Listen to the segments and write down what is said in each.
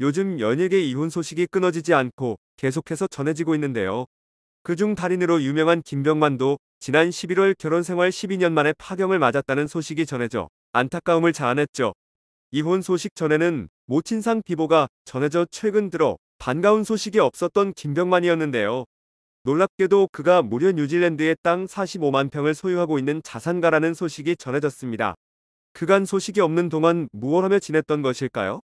요즘 연예계 이혼 소식이 끊어지지 않고 계속해서 전해지고 있는데요. 그중 달인으로 유명한 김병만도 지난 11월 결혼 생활 12년 만에 파경을 맞았다는 소식이 전해져 안타까움을 자아냈죠. 이혼 소식 전에는 모친상 비보가 전해져 최근 들어 반가운 소식이 없었던 김병만이었는데요. 놀랍게도 그가 무려 뉴질랜드의 땅 45만 평을 소유하고 있는 자산가라는 소식이 전해졌습니다. 그간 소식이 없는 동안 무엇하며 지냈던 것일까요?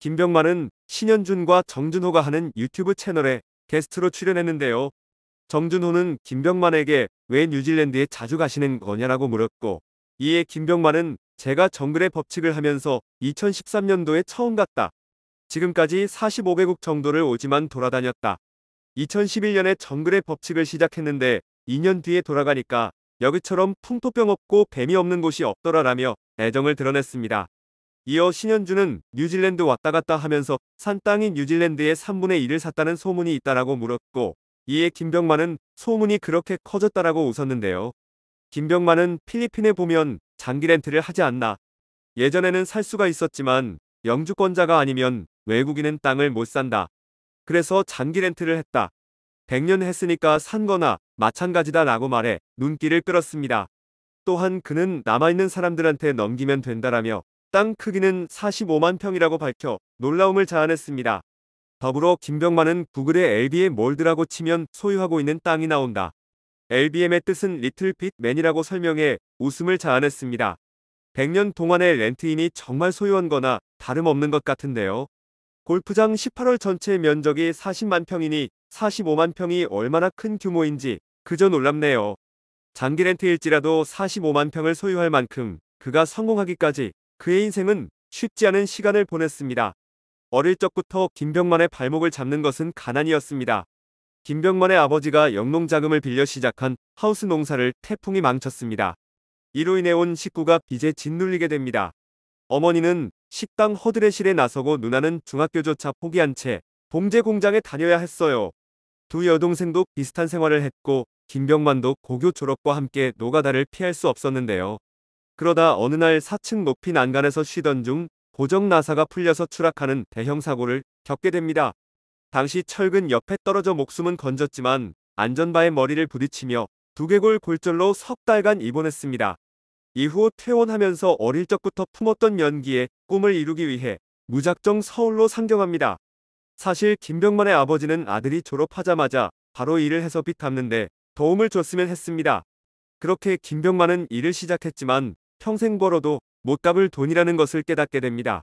김병만은 신현준과 정준호가 하는 유튜브 채널에 게스트로 출연했는데요. 정준호는 김병만에게 왜 뉴질랜드에 자주 가시는 거냐라고 물었고 이에 김병만은 제가 정글의 법칙을 하면서 2013년도에 처음 갔다. 지금까지 45개국 정도를 오지만 돌아다녔다. 2011년에 정글의 법칙을 시작했는데 2년 뒤에 돌아가니까 여기처럼 풍토병 없고 뱀이 없는 곳이 없더라라며 애정을 드러냈습니다. 이어 신현주는 뉴질랜드 왔다 갔다 하면서 산 땅이 뉴질랜드의 3분의 1을 샀다는 소문이 있다라고 물었고 이에 김병만은 소문이 그렇게 커졌다라고 웃었는데요. 김병만은 필리핀에 보면 장기 렌트를 하지 않나. 예전에는 살 수가 있었지만 영주권자가 아니면 외국인은 땅을 못 산다. 그래서 장기 렌트를 했다. 100년 했으니까 산 거나 마찬가지다 라고 말해 눈길을 끌었습니다. 또한 그는 남아있는 사람들한테 넘기면 된다라며 땅 크기는 45만 평이라고 밝혀 놀라움을 자아냈습니다. 더불어 김병만은 구글의 LBM 몰드라고 치면 소유하고 있는 땅이 나온다. LBM의 뜻은 리틀 핏맨이라고 설명해 웃음을 자아냈습니다. 100년 동안의 렌트인이 정말 소유한 거나 다름없는 것 같은데요. 골프장 18월 전체 면적이 40만 평이니 45만 평이 얼마나 큰 규모인지 그저 놀랍네요. 장기 렌트일지라도 45만 평을 소유할 만큼 그가 성공하기까지 그의 인생은 쉽지 않은 시간을 보냈습니다. 어릴 적부터 김병만의 발목을 잡는 것은 가난이었습니다. 김병만의 아버지가 영농 자금을 빌려 시작한 하우스 농사를 태풍이 망쳤습니다. 이로 인해 온 식구가 빚에 짓눌리게 됩니다. 어머니는 식당 허드렛실에 나서고 누나는 중학교조차 포기한 채 봉제 공장에 다녀야 했어요. 두 여동생도 비슷한 생활을 했고 김병만도 고교 졸업과 함께 노가다를 피할 수 없었는데요. 그러다 어느 날 4층 높이 난간에서 쉬던 중 고정 나사가 풀려서 추락하는 대형 사고를 겪게 됩니다. 당시 철근 옆에 떨어져 목숨은 건졌지만 안전바의 머리를 부딪히며 두개골 골절로 석 달간 입원했습니다. 이후 퇴원하면서 어릴 적부터 품었던 연기에 꿈을 이루기 위해 무작정 서울로 상경합니다. 사실 김병만의 아버지는 아들이 졸업하자마자 바로 일을 해서 빚 갚는데 도움을 줬으면 했습니다. 그렇게 김병만은 일을 시작했지만 평생 벌어도 못 갚을 돈이라는 것을 깨닫게 됩니다.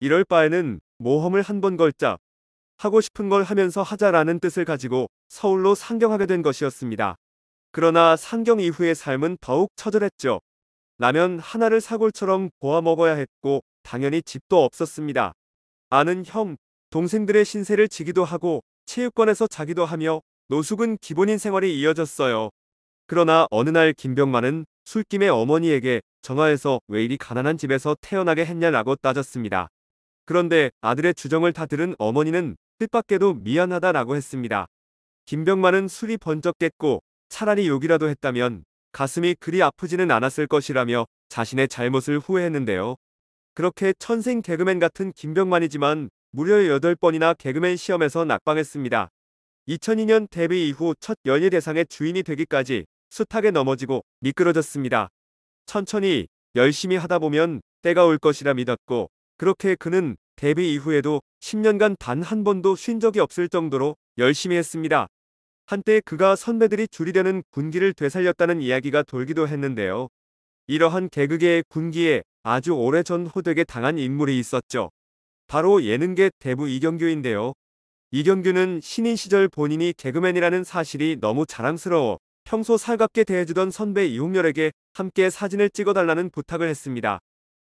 이럴 바에는 모험을 한 번 걸자 하고 싶은 걸 하면서 하자라는 뜻을 가지고 서울로 상경하게 된 것이었습니다. 그러나 상경 이후의 삶은 더욱 처절했죠. 라면 하나를 사골처럼 보아 먹어야 했고 당연히 집도 없었습니다. 아는 형, 동생들의 신세를 지기도 하고 체육관에서 자기도 하며 노숙은 기본인 생활이 이어졌어요. 그러나 어느 날 김병만은 술김에 어머니에게 전화해서 왜 이리 가난한 집에서 태어나게 했냐라고 따졌습니다. 그런데 아들의 주정을 다 들은 어머니는 뜻밖에도 미안하다라고 했습니다. 김병만은 술이 번쩍 깼고 차라리 욕이라도 했다면 가슴이 그리 아프지는 않았을 것이라며 자신의 잘못을 후회했는데요. 그렇게 천생 개그맨 같은 김병만이지만 무려 8번이나 개그맨 시험에서 낙방했습니다. 2002년 데뷔 이후 첫 연예대상의 주인이 되기까지 숱하게 넘어지고 미끄러졌습니다. 천천히 열심히 하다 보면 때가 올 것이라 믿었고 그렇게 그는 데뷔 이후에도 10년간 단 한 번도 쉰 적이 없을 정도로 열심히 했습니다. 한때 그가 선배들이 줄이려는 군기를 되살렸다는 이야기가 돌기도 했는데요. 이러한 개그계의 군기에 아주 오래전 호되게 당한 인물이 있었죠. 바로 예능계 대부 이경규인데요. 이경규는 신인 시절 본인이 개그맨이라는 사실이 너무 자랑스러워 평소 살갑게 대해주던 선배 이홍렬에게 함께 사진을 찍어달라는 부탁을 했습니다.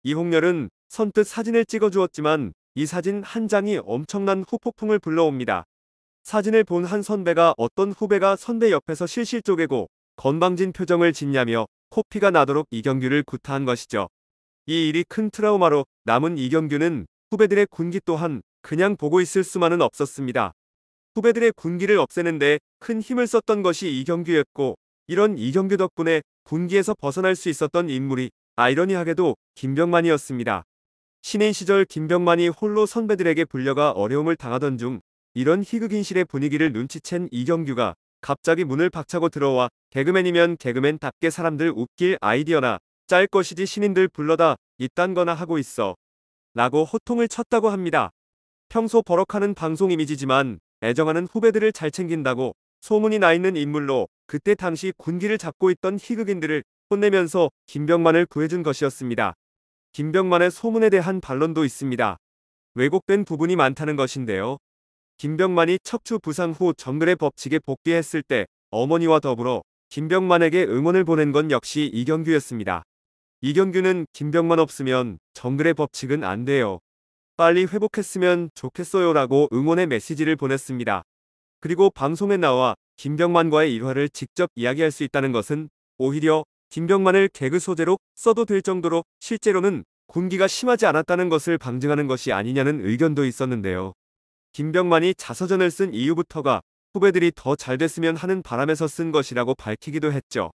이홍렬은 선뜻 사진을 찍어주었지만 이 사진 한 장이 엄청난 후폭풍을 불러옵니다. 사진을 본 한 선배가 어떤 후배가 선배 옆에서 실실 쪼개고 건방진 표정을 짓냐며 코피가 나도록 이경규를 구타한 것이죠. 이 일이 큰 트라우마로 남은 이경규는 후배들의 군기 또한 그냥 보고 있을 수만은 없었습니다. 후배들의 군기를 없애는데 큰 힘을 썼던 것이 이경규였고 이런 이경규 덕분에 군기에서 벗어날 수 있었던 인물이 아이러니하게도 김병만이었습니다. 신인 시절 김병만이 홀로 선배들에게 불려가 어려움을 당하던 중 이런 희극인실의 분위기를 눈치챈 이경규가 갑자기 문을 박차고 들어와 개그맨이면 개그맨답게 사람들 웃길 아이디어나 짤 것이지 신인들 불러다 이딴 거나 하고 있어 라고 호통을 쳤다고 합니다. 평소 버럭하는 방송 이미지지만 애정하는 후배들을 잘 챙긴다고 소문이 나 있는 인물로 그때 당시 군기를 잡고 있던 희극인들을 혼내면서 김병만을 구해준 것이었습니다. 김병만의 소문에 대한 반론도 있습니다. 왜곡된 부분이 많다는 것인데요. 김병만이 척추 부상 후 정글의 법칙에 복귀했을 때 어머니와 더불어 김병만에게 응원을 보낸 건 역시 이경규였습니다. 이경규는 김병만 없으면 정글의 법칙은 안 돼요. 빨리 회복했으면 좋겠어요 라고 응원의 메시지를 보냈습니다. 그리고 방송에 나와 김병만과의 일화를 직접 이야기할 수 있다는 것은 오히려 김병만을 개그 소재로 써도 될 정도로 실제로는 군기가 심하지 않았다는 것을 방증하는 것이 아니냐는 의견도 있었는데요. 김병만이 자서전을 쓴이후부터가 후배들이 더 잘 됐으면 하는 바람에서 쓴 것이라고 밝히기도 했죠.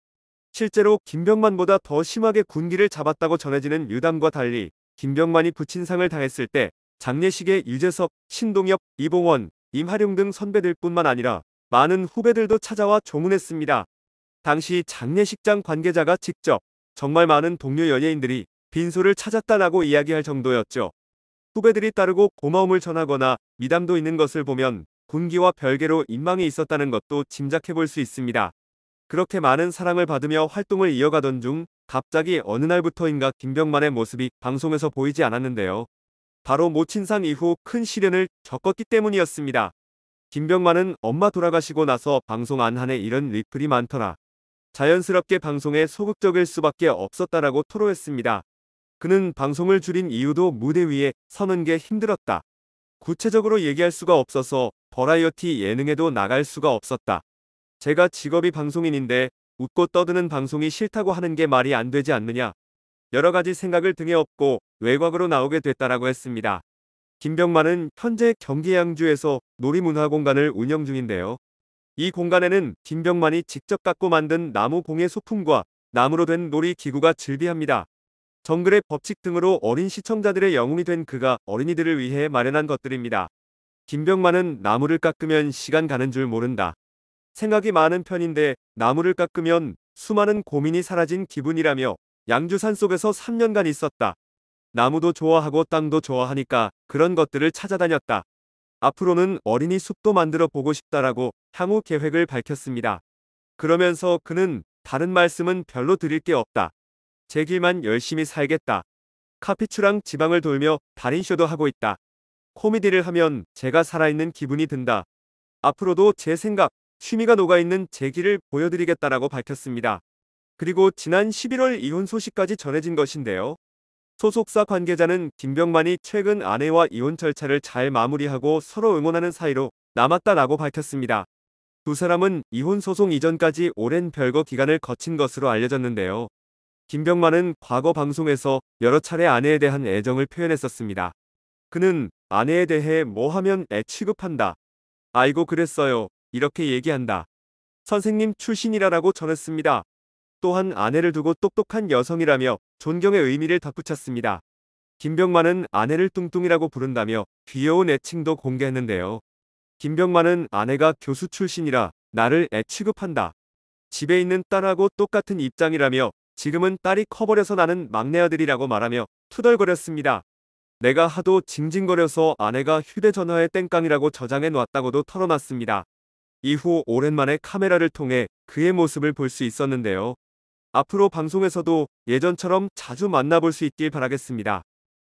실제로 김병만보다 더 심하게 군기를 잡았다고 전해지는 유담과 달리 김병만이 부친상을 당했을 때 장례식에 유재석, 신동엽, 이봉원, 임하룡 등 선배들뿐만 아니라 많은 후배들도 찾아와 조문했습니다. 당시 장례식장 관계자가 직접 정말 많은 동료 연예인들이 빈소를 찾았다라고 이야기할 정도였죠. 후배들이 따르고 고마움을 전하거나 미담도 있는 것을 보면 군기와 별개로 인망이 있었다는 것도 짐작해 볼 수 있습니다. 그렇게 많은 사랑을 받으며 활동을 이어가던 중 갑자기 어느 날부터인가 김병만의 모습이 방송에서 보이지 않았는데요. 바로 모친상 이후 큰 시련을 겪었기 때문이었습니다. 김병만은 엄마 돌아가시고 나서 방송 안 하네 이런 리플이 많더라. 자연스럽게 방송에 소극적일 수밖에 없었다라고 토로했습니다. 그는 방송을 줄인 이유도 무대 위에 서는 게 힘들었다. 구체적으로 얘기할 수가 없어서 버라이어티 예능에도 나갈 수가 없었다. 제가 직업이 방송인인데 웃고 떠드는 방송이 싫다고 하는 게 말이 안 되지 않느냐. 여러 가지 생각을 등에 업고 외곽으로 나오게 됐다라고 했습니다. 김병만은 현재 경기 양주에서 놀이문화공간을 운영 중인데요. 이 공간에는 김병만이 직접 깎고 만든 나무 공예 소품과 나무로 된 놀이 기구가 즐비합니다. 정글의 법칙 등으로 어린 시청자들의 영웅이 된 그가 어린이들을 위해 마련한 것들입니다. 김병만은 나무를 깎으면 시간 가는 줄 모른다. 생각이 많은 편인데 나무를 깎으면 수많은 고민이 사라진 기분이라며 양주산 속에서 3년간 있었다. 나무도 좋아하고 땅도 좋아하니까 그런 것들을 찾아다녔다. 앞으로는 어린이 숲도 만들어 보고 싶다라고 향후 계획을 밝혔습니다. 그러면서 그는 다른 말씀은 별로 드릴 게 없다. 제 길만 열심히 살겠다. 카피추랑 지방을 돌며 달인쇼도 하고 있다. 코미디를 하면 제가 살아있는 기분이 든다. 앞으로도 제 생각, 취미가 녹아있는 재기를 보여드리겠다라고 밝혔습니다. 그리고 지난 11월 이혼 소식까지 전해진 것인데요. 소속사 관계자는 김병만이 최근 아내와 이혼 절차를 잘 마무리하고 서로 응원하는 사이로 남았다라고 밝혔습니다. 두 사람은 이혼 소송 이전까지 오랜 별거 기간을 거친 것으로 알려졌는데요. 김병만은 과거 방송에서 여러 차례 아내에 대한 애정을 표현했었습니다. 그는 아내에 대해 뭐 하면 애 취급한다. 아이고 그랬어요. 이렇게 얘기한다. 선생님 출신이라라고 전했습니다. 또한 아내를 두고 똑똑한 여성이라며 존경의 의미를 덧붙였습니다. 김병만은 아내를 뚱뚱이라고 부른다며 귀여운 애칭도 공개했는데요. 김병만은 아내가 교수 출신이라 나를 애 취급한다. 집에 있는 딸하고 똑같은 입장이라며 지금은 딸이 커버려서 나는 막내 아들이라고 말하며 투덜거렸습니다. 내가 하도 징징거려서 아내가 휴대전화에 땡깡이라고 저장해 놨다고도 털어놨습니다. 이후 오랜만에 카메라를 통해 그의 모습을 볼 수 있었는데요. 앞으로 방송에서도 예전처럼 자주 만나볼 수 있길 바라겠습니다.